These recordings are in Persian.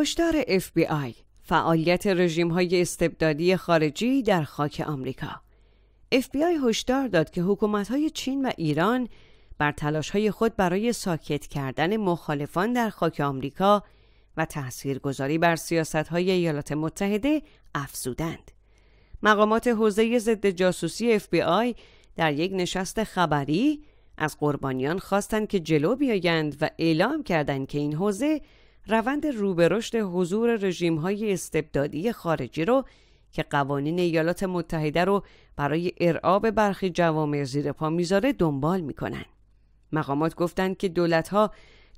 هشدار اف فعالیت رژیم های استبدادی خارجی در خاک آمریکا اف بی هشدار داد که حکومت های چین و ایران بر تلاش های خود برای ساکت کردن مخالفان در خاک آمریکا و تاثیرگذاری بر سیاست های ایالات متحده افزودند. مقامات حوزه ضد جاسوسی اف در یک نشست خبری از قربانیان خواستند که جلو بیایند و اعلام کردند که این حوزه روند روبرشد حضور رژیم های استبدادی خارجی رو که قوانین ایالات متحده رو برای ارعاب برخی جوامع زیر پا میذاره دنبال میکنن. مقامات گفتند که دولتها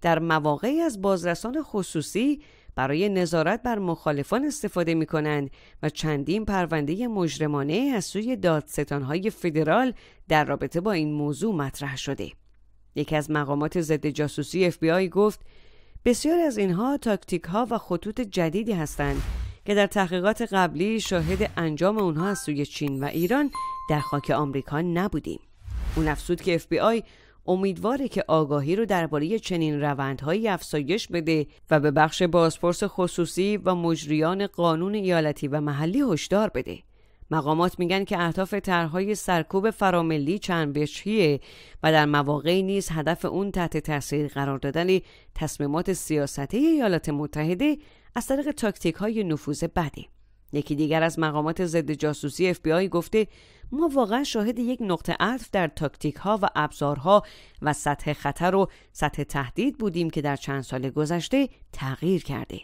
در مواقعی از بازرسان خصوصی برای نظارت بر مخالفان استفاده می کنند و چندین پرونده مجرمانه از سوی های فدرال در رابطه با این موضوع مطرح شده. یکی از مقامات ضد جاسوسی FBI گفت بسیاری از اینها تاکتیک ها و خطوط جدیدی هستند که در تحقیقات قبلی شاهد انجام اونها از سوی چین و ایران در خاک آمریکا نبودیم. اون افسود که FBI امیدواره که آگاهی رو درباره چنین روندهایی افزایش بده و به بخش بازپرس خصوصی و مجریان قانون ایالتی و محلی هشدار بده. مقامات میگن که اهداف طرحهای سرکوب فراملی چند وجهیه و در مواقعی نیز هدف اون تحت تاثیر قرار دادن تصمیمات سیاستی ایالات متحده از طریق تاکتیک های نفوذ بده یکی دیگر از مقامات ضد جاسوسی FBI گفته ما واقعا شاهد یک نقطه عطف در تاکتیک ها و ابزارها و سطح خطر و سطح تهدید بودیم که در چند سال گذشته تغییر کرده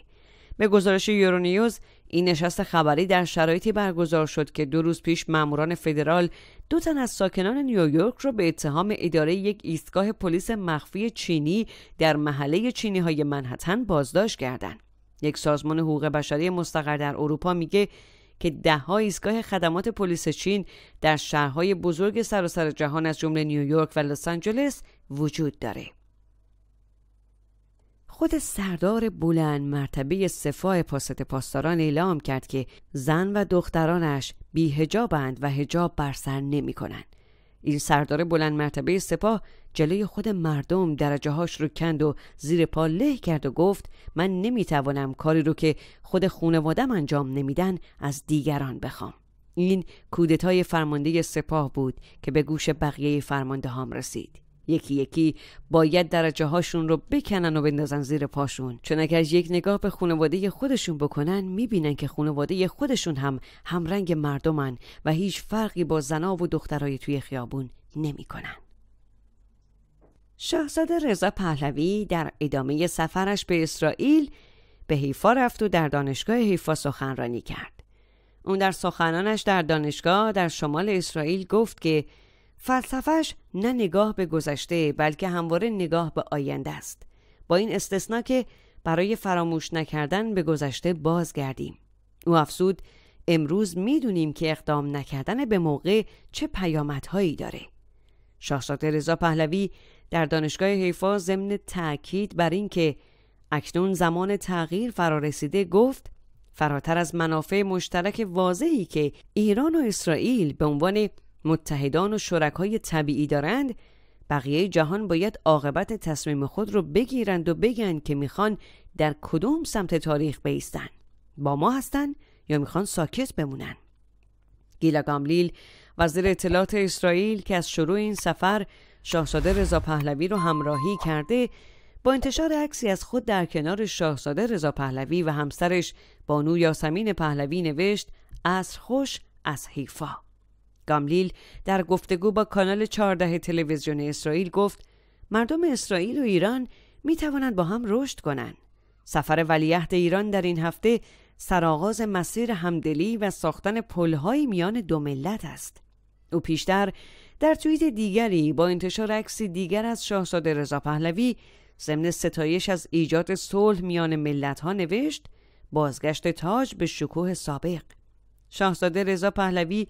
به گزارش یورونیوز این نشست خبری در شرایطی برگزار شد که دو روز پیش ماموران فدرال دو تن از ساکنان نیویورک را به اتهام اداره یک ایستگاه پلیس مخفی چینی در محله چینی های منحتن بازداشت کردند. یک سازمان حقوق بشری مستقر در اروپا میگه که دهها ایستگاه خدمات پلیس چین در شهرهای بزرگ سراسر سر جهان از جمله نیویورک و لس آنجلس وجود داره. خود سردار بلند مرتبه سفاه پاست پاسداران اعلام کرد که زن و دخترانش بیهجابند و هجاب بر سر نمی کنند. این سردار بلند مرتبه سپاه جلوی خود مردم درجه هاش رو کند و زیر پا له کرد و گفت من نمیتوانم کاری رو که خود خونوادم انجام نمیدن از دیگران بخوام این کودتای فرمانده سپاه بود که به گوش بقیه فرمانده هام رسید یکی یکی باید درجه هاشون رو بکنن و بندازن زیر پاشون چون اگر یک نگاه به خانواده خودشون بکنن میبینن که خانواده خودشون هم همرنگ مردمن و هیچ فرقی با زنا و دخترای توی خیابون نمیکنن. شاهزاده رضا پهلوی در ادامه سفرش به اسرائیل به حیفا رفت و در دانشگاه حیفا سخنرانی کرد. اون در سخنانش در دانشگاه در شمال اسرائیل گفت که فلسفهش نه نگاه به گذشته بلکه همواره نگاه به آینده است با این استثنا که برای فراموش نکردن به گذشته بازگردیم او افزود امروز میدونیم که اقدام نکردن به موقع چه پیامدهایی داره شاهزاده رضا پهلوی در دانشگاه حیفا ضمن تاکید بر اینکه اکنون زمان تغییر فرا رسیده گفت فراتر از منافع مشترک واضحی که ایران و اسرائیل به عنوان متحدان و شرکای طبیعی دارند بقیه جهان باید عاقبت تصمیم خود رو بگیرند و بگن که میخوان در کدوم سمت تاریخ بیستن با ما هستن یا میخوان ساکت بمونن گیلا گاملیل وزیر اطلاعات اسرائیل که از شروع این سفر شاهزاده رضا پهلوی رو همراهی کرده با انتشار عکسی از خود در کنار شاهزاده رضا پهلوی و همسرش بانو یاسمین پهلوی نوشت از خوش از حیفا گاملیل در گفتگو با کانال 14 تلویزیون اسرائیل گفت مردم اسرائیل و ایران می توانند با هم رشد کنند. سفر ولیعهد ایران در این هفته سرآغاز مسیر همدلی و ساختن پلهای میان دو ملت است. او پیشتر در توییت دیگری با انتشار عکسی دیگر از شاهزاده رضا پهلوی ضمن ستایش از ایجاد صلح میان ملت ها نوشت بازگشت تاج به شکوه سابق شاهزاده رضا پهلوی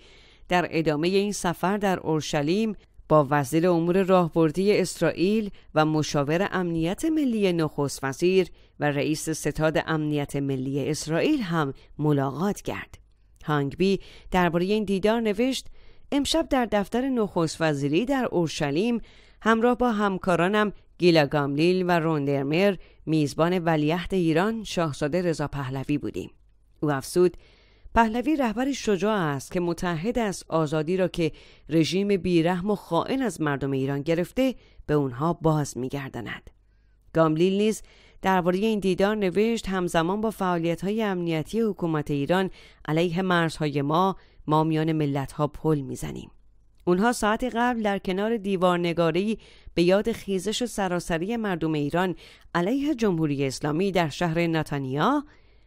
در ادامه این سفر در اورشلیم با وزیر امور راهبردی اسرائیل و مشاور امنیت ملی نخست وزیر و رئیس ستاد امنیت ملی اسرائیل هم ملاقات کرد. هانگبی درباره این دیدار نوشت امشب در دفتر نخست وزیری در اورشلیم همراه با همکارانم گیلا گاملیل و روندرمر میزبان ولیعهد ایران شاهزاده رضا پهلوی بودیم. او افسود پهلوی رهبری شجاع است که متحد است آزادی را که رژیم بیرحم و خائن از مردم ایران گرفته به اونها باز میگرداند گاملیل نیز درباره این دیدار نوشت همزمان با فعالیت های امنیتی حکومت ایران علیه مرزهای ما ما میان ملت ها پل میزنیم اونها ساعت قبل در کنار دیوارنگاری به یاد خیزش سراسری مردم ایران علیه جمهوری اسلامی در شهر نتانیا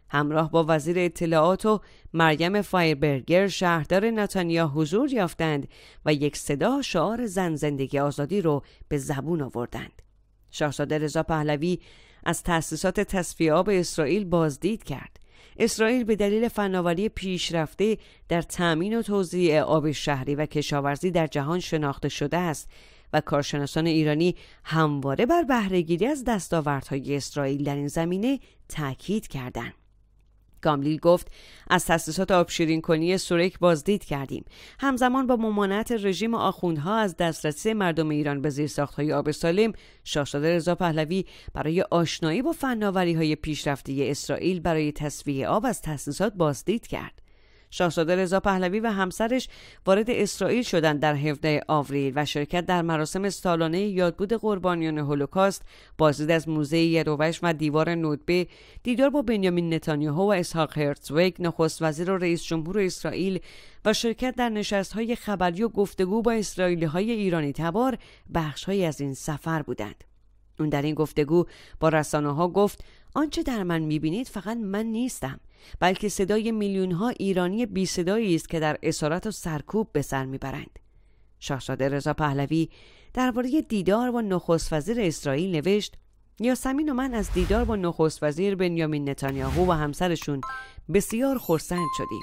همراه با وزیر اطلاعات و مریم فایربرگر شهردار نتانیا حضور یافتند و یک صدا شعار زن زندگی آزادی رو به زبون آوردند. شاهزاده رضا پهلوی از تأسیسات تصفیه آب اسرائیل بازدید کرد. اسرائیل به دلیل فناوری پیشرفته در تأمین و توزیع آب شهری و کشاورزی در جهان شناخته شده است و کارشناسان ایرانی همواره بر بهرهگیری از دستاوردهای اسرائیل در این زمینه تاکید کردند. گاملیل گفت از تأسیسات آبشیرین کنی سوریک بازدید کردیم همزمان با ممانعت رژیم آخوندها از دسترسی مردم ایران به زیرساختهای آب سالم شاهزاده رضا پهلوی برای آشنایی با فناوریهای پیشرفته اسرائیل برای تصویه آب از تأسیسات بازدید کرد شاهزاده رضا پهلوی و همسرش وارد اسرائیل شدند در 17 آوریل و شرکت در مراسم سالانه یادبود قربانیان هولوکاست بازدید از موزه یروش و دیوار نودبه دیدار با بنیامین نتانیاهو و اسحاق هرتزوگ نخست وزیر و رئیس جمهور اسرائیل و شرکت در های خبری و گفتگو با اسرائیلی های ایرانی تبار بخشهایی از این سفر بودند اون در این گفتگو با رسانه ها گفت آنچه در من میبینید فقط من نیستم بلکه صدای میلیون ها ایرانی بی صدایی است که در اسارت و سرکوب به سر میبرند شاهزاده رضا پهلوی درباره دیدار با نخست وزیر اسرائیل نوشت یاسمین و من از دیدار با نخست وزیر بنیامین نتانیاهو و همسرشون بسیار خرسند شدیم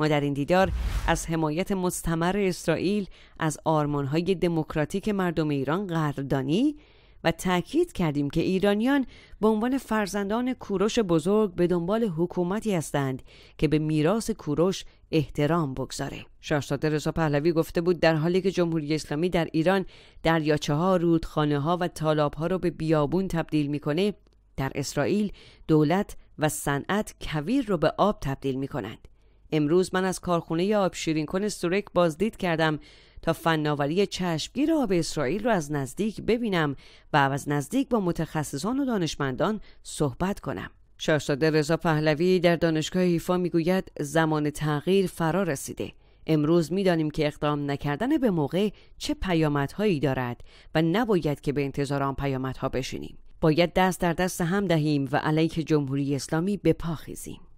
ما در این دیدار از حمایت مستمر اسرائیل از آرمانهای دموکراتیک مردم ایران قدردانی و تاکید کردیم که ایرانیان به عنوان فرزندان کوروش بزرگ به دنبال حکومتی هستند که به میراث کوروش احترام بگذاره. شاهزاده رضا پهلوی گفته بود در حالی که جمهوری اسلامی در ایران دریاچه ها، رودخانه ها و تالاب ها را به بیابون تبدیل میکنه، در اسرائیل دولت و صنعت کویر رو به آب تبدیل میکنند. امروز من از کارخونه آب شیرین کن سورک بازدید کردم تا فناوری چشمگیر آب اسرائیل را از نزدیک ببینم و از نزدیک با متخصصان و دانشمندان صحبت کنم شاهزاده رضا پهلوی در دانشگاه حیفا میگوید زمان تغییر فرا رسیده امروز میدانیم که اقدام نکردن به موقع چه پیامدهایی دارد و نباید که به انتظار آن پیامدها بشینیم باید دست در دست هم دهیم و علیه جمهوری اسلامی بپاخیزیم